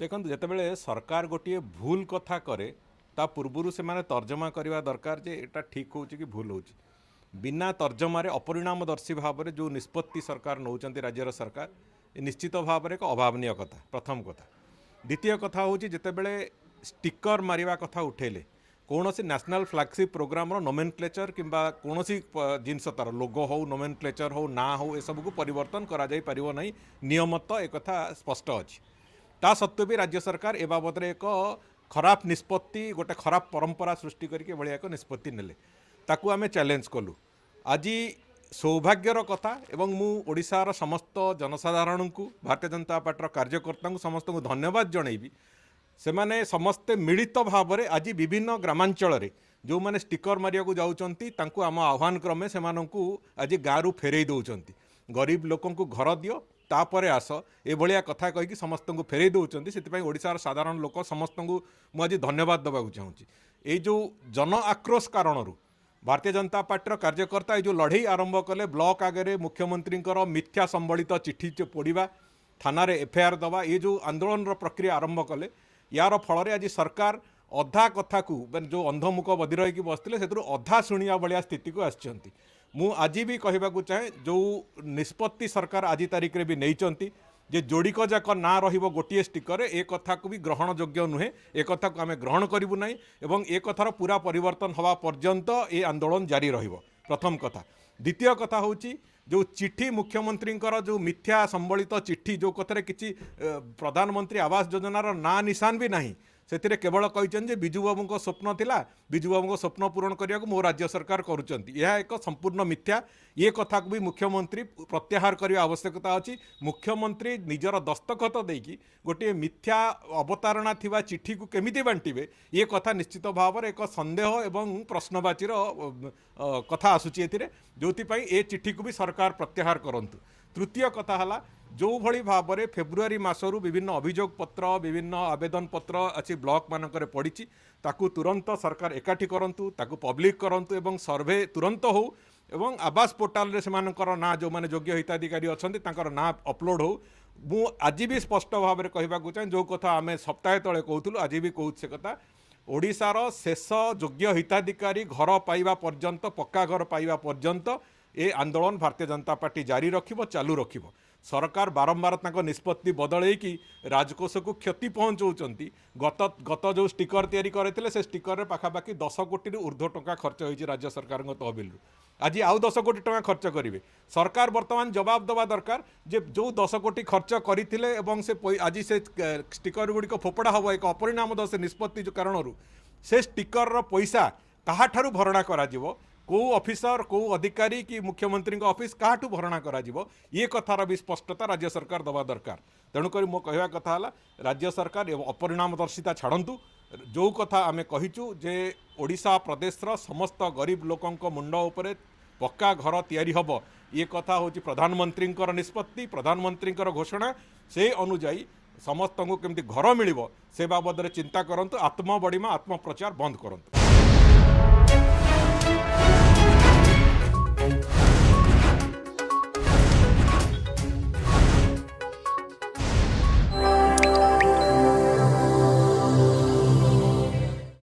देखो जिते बड़े सरकार गोटे भूल कथा कै पूर्व से माने तर्जमा करवा दरकार जे जटा ठीक हो भूल हो बिना तर्जमारे अपरिणामदर्शी भाव में जो निष्पत्ति सरकार नौ राज्यर सरकार निश्चित भाव एक अभावन कथा प्रथम कथा द्वितीय कथा हूँ जितेबले स्टिकर मारवा कथा उठेले कौन से न्यासनाल फ्लैगसीप प्रोग्राम नोमेनक्लेचर किसी जिनस तार लोग हू नोमेनक्लेचर हो ना हो सबको परन करम तो एक स्पष्ट अच्छी ତା ସତ୍ତ୍ୱେ ବି ରାଜ୍ୟ ସରକାର ଏ ବାବଦରେ ଏକ ଖରାପ ନିଷ୍ପତ୍ତି ଗୋଟେ ଖରାପ ପରମ୍ପରା ସୃଷ୍ଟି କରିକି ଏଭଳିଆ ଏକ ନିଷ୍ପତ୍ତି ନେଲେ ତାକୁ ଆମେ ଚ୍ୟାଲେଞ୍ଜ କଲୁ ଆଜି ସୌଭାଗ୍ୟର କଥା ଏବଂ ମୁଁ ଓଡ଼ିଶାର ସମସ୍ତ ଜନସାଧାରଣଙ୍କୁ ଭାରତୀୟ ଜନତା ପାର୍ଟିର କାର୍ଯ୍ୟକର୍ତ୍ତାଙ୍କୁ ସମସ୍ତଙ୍କୁ ଧନ୍ୟବାଦ ଜଣାଇବି ସେମାନେ ସମସ୍ତେ ମିଳିତ ଭାବରେ ଆଜି ବିଭିନ୍ନ ଗ୍ରାମାଞ୍ଚଳରେ ଯେଉଁମାନେ ଷ୍ଟିକର ମାରିବାକୁ ଯାଉଛନ୍ତି ତାଙ୍କୁ ଆମ ଆହ୍ୱାନ କ୍ରମେ ସେମାନଙ୍କୁ ଆଜି ଗାଁରୁ ଫେରାଇ ଦେଉଛନ୍ତି ଗରିବ ଲୋକଙ୍କୁ ଘର ଦିଅ ତାପରେ ଆସ ଏଭଳିଆ କଥା କହିକି ସମସ୍ତଙ୍କୁ ଫେରାଇ ଦେଉଛନ୍ତି ସେଥିପାଇଁ ଓଡ଼ିଶାର ସାଧାରଣ ଲୋକ ସମସ୍ତଙ୍କୁ ମୁଁ ଆଜି ଧନ୍ୟବାଦ ଦେବାକୁ ଚାହୁଁଛି ଏଇ ଯେଉଁ ଜନ ଆକ୍ରୋଶ କାରଣରୁ ଭାରତୀୟ ଜନତା ପାର୍ଟିର କାର୍ଯ୍ୟକର୍ତ୍ତା ଏଇ ଯେଉଁ ଲଢ଼େଇ ଆରମ୍ଭ କଲେ ବ୍ଲକ୍ ଆଗରେ ମୁଖ୍ୟମନ୍ତ୍ରୀଙ୍କର ମିଥ୍ୟା ସମ୍ବଳିତ ଚିଠି ପଡ଼ିବା ଥାନାରେ ଏଫ୍ଆଇଆର୍ ଦେବା ଏ ଯେଉଁ ଆନ୍ଦୋଳନର ପ୍ରକ୍ରିୟା ଆରମ୍ଭ କଲେ ୟାର ଫଳରେ ଆଜି ସରକାର ଅଧା କଥାକୁ ମାନେ ଯେଉଁ ଅନ୍ଧମୁଖ ବଧି ରହିକି ବସିଥିଲେ ସେଥିରୁ ଅଧା ଶୁଣିବା ଭଳିଆ ସ୍ଥିତିକୁ ଆସିଛନ୍ତି ମୁଁ ଆଜି ବି କହିବାକୁ ଚାହେଁ ଯେଉଁ ନିଷ୍ପତ୍ତି ସରକାର ଆଜି ତାରିଖରେ ବି ନେଇଛନ୍ତି ଯେ ଯୋଡ଼ିକ ଯାକ ନାଁ ରହିବ ଗୋଟିଏ ଷ୍ଟିକରରେ ଏ କଥାକୁ ବି ଗ୍ରହଣ ଯୋଗ୍ୟ ନୁହେଁ ଏ କଥାକୁ ଆମେ ଗ୍ରହଣ କରିବୁ ନାହିଁ ଏବଂ ଏ କଥାର ପୁରା ପରିବର୍ତ୍ତନ ହେବା ପର୍ଯ୍ୟନ୍ତ ଏ ଆନ୍ଦୋଳନ ଜାରି ରହିବ ପ୍ରଥମ କଥା ଦ୍ୱିତୀୟ କଥା ହେଉଛି ଯେଉଁ ଚିଠି ମୁଖ୍ୟମନ୍ତ୍ରୀଙ୍କର ଯେଉଁ ମିଥ୍ୟା ସମ୍ବଳିତ ଚିଠି ଯେଉଁ କଥାରେ କିଛି ପ୍ରଧାନମନ୍ତ୍ରୀ ଆବାସ ଯୋଜନାର ନାଁ ନିଶାନ ବି ନାହିଁ ସେଥିରେ କେବଳ କହିଛନ୍ତି ଯେ ବିଜୁବାବୁଙ୍କ ସ୍ୱପ୍ନ ଥିଲା ବିଜୁବାବୁଙ୍କ ସ୍ୱପ୍ନ ପୂରଣ କରିବାକୁ ମୋ ରାଜ୍ୟ ସରକାର କରୁଛନ୍ତି ଏହା ଏକ ସମ୍ପୂର୍ଣ୍ଣ ମିଥ୍ୟା ଏ କଥାକୁ ବି ମୁଖ୍ୟମନ୍ତ୍ରୀ ପ୍ରତ୍ୟାହାର କରିବା ଆବଶ୍ୟକତା ଅଛି ମୁଖ୍ୟମନ୍ତ୍ରୀ ନିଜର ଦସ୍ତଖତ ଦେଇକି ଗୋଟିଏ ମିଥ୍ୟା ଅବତାରଣା ଥିବା ଚିଠିକୁ କେମିତି ବାଣ୍ଟିବେ ଏ କଥା ନିଶ୍ଚିତ ଭାବରେ ଏକ ସନ୍ଦେହ ଏବଂ ପ୍ରଶ୍ନବାଚୀର କଥା ଆସୁଛି ଏଥିରେ ଯେଉଁଥିପାଇଁ ଏ ଚିଠିକୁ ବି ସରକାର ପ୍ରତ୍ୟାହାର କରନ୍ତୁ ତୃତୀୟ କଥା ହେଲା ଯେଉଁଭଳି ଭାବରେ ଫେବୃଆରୀ ମାସରୁ ବିଭିନ୍ନ ଅଭିଯୋଗ ପତ୍ର ବିଭିନ୍ନ ଆବେଦନ ପତ୍ର ଅଛି ବ୍ଲକମାନଙ୍କରେ ପଡ଼ିଛି ତାକୁ ତୁରନ୍ତ ସରକାର ଏକାଠି କରନ୍ତୁ ତାକୁ ପବ୍ଲିକ୍ କରନ୍ତୁ ଏବଂ ସର୍ଭେ ତୁରନ୍ତ ହେଉ ଏବଂ ଆବାସ ପୋର୍ଟାଲରେ ସେମାନଙ୍କର ନାଁ ଯେଉଁମାନେ ଯୋଗ୍ୟ ହିତାଧିକାରୀ ଅଛନ୍ତି ତାଙ୍କର ନାଁ ଅପଲୋଡ଼ ହେଉ ମୁଁ ଆଜି ବି ସ୍ପଷ୍ଟ ଭାବରେ କହିବାକୁ ଚାହେଁ ଯେଉଁ କଥା ଆମେ ସପ୍ତାହେ ତଳେ କହୁଥିଲୁ ଆଜି ବି କହୁଛି ସେ କଥା ଓଡ଼ିଶାର ଶେଷ ଯୋଗ୍ୟ ହିତାଧିକାରୀ ଘର ପାଇବା ପର୍ଯ୍ୟନ୍ତ ପକ୍କା ଘର ପାଇବା ପର୍ଯ୍ୟନ୍ତ ଏ ଆନ୍ଦୋଳନ ଭାରତୀୟ ଜନତା ପାର୍ଟି ଜାରି ରଖିବ ଚାଲୁ ରଖିବ ସରକାର ବାରମ୍ବାର ତାଙ୍କ ନିଷ୍ପତ୍ତି ବଦଳେଇକି ରାଜକୋଷକୁ କ୍ଷତି ପହଞ୍ଚାଉଛନ୍ତି ଗତ ଗତ ଯେଉଁ ଷ୍ଟିକର ତିଆରି କରିଥିଲେ ସେ ଷ୍ଟିକରରେ ପାଖାପାଖି ଦଶ କୋଟିରୁ ଉର୍ଦ୍ଧ୍ୱ ଟଙ୍କା ଖର୍ଚ୍ଚ ହୋଇଛି ରାଜ୍ୟ ସରକାରଙ୍କ ତହବିଲରୁ ଆଜି ଆଉ ଦଶ କୋଟି ଟଙ୍କା ଖର୍ଚ୍ଚ କରିବେ ସରକାର ବର୍ତ୍ତମାନ ଜବାବ ଦେବା ଦରକାର ଯେ ଯେଉଁ ଦଶ କୋଟି ଖର୍ଚ୍ଚ କରିଥିଲେ ଏବଂ ସେ ଆଜି ସେ ଷ୍ଟିକର ଗୁଡ଼ିକ ଫୋପଡ଼ା ହେବ ଏକ ଅପରିଣାମ ଦଶ ନିଷ୍ପତ୍ତି କାରଣରୁ ସେ ଷ୍ଟିକରର ପଇସା କାହାଠାରୁ ଭରଣା କରାଯିବ কেউ অফিসর কেউ অধিকারী কি মুখ্যমন্ত্রী অফিস কাহু ভরণা করা ই কথার বি স্পষ্টতা রাজ্য সরকার দেওয়া দরকার তেমকি মো কহা কথা হল রাজ্য সরকার অপরিণামদর্শিতা ছাড়ু যে কথা আমি কহিছু যে ওড়শা প্রদেশর সমস্ত গরিব লোক মুন্ড উপরে পକ୍କା ଘର ତିଆରି ହେବ ଇଏ କଥା ହେଉଛି ପ୍ରଧାନମନ୍ତ୍ରୀଙ୍କର ନିଷ୍ପତ୍ତି ପ୍ରଧାନମନ୍ତ୍ରୀଙ୍କର ଘୋଷଣା ସେ ଅନୁଯାୟୀ ସମସ୍ତଙ୍କୁ କେମିତି ଘର ମିଳିବ ସେ ବାବଦରେ ଚିନ୍ତା କରନ୍ତୁ ଆତ୍ମବଡ଼ିମା ଆତ୍ମପ୍ରଚାର ବନ୍ଦ କରନ୍ତୁ